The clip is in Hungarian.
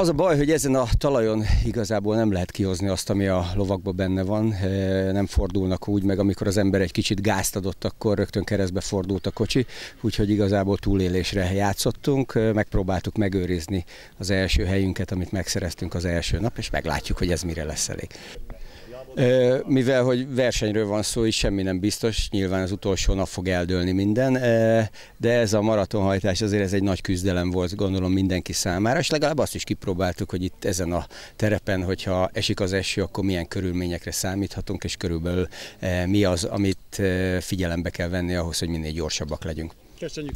Az a baj, hogy ezen a talajon igazából nem lehet kihozni azt, ami a lovakban benne van, nem fordulnak úgy, meg amikor az ember egy kicsit gázt adott, akkor rögtön keresztbe fordult a kocsi, úgyhogy igazából túlélésre játszottunk, megpróbáltuk megőrizni az első helyünket, amit megszereztünk az első nap, és meglátjuk, hogy ez mire lesz elég. Mivel, hogy versenyről van szó, és semmi nem biztos, nyilván az utolsó nap fog eldőlni minden, de ez a maratonhajtás azért ez egy nagy küzdelem volt, gondolom mindenki számára, és legalább azt is kipróbáltuk, hogy itt ezen a terepen, hogyha esik az eső, akkor milyen körülményekre számíthatunk, és körülbelül mi az, amit figyelembe kell venni ahhoz, hogy minél gyorsabbak legyünk. Köszönjük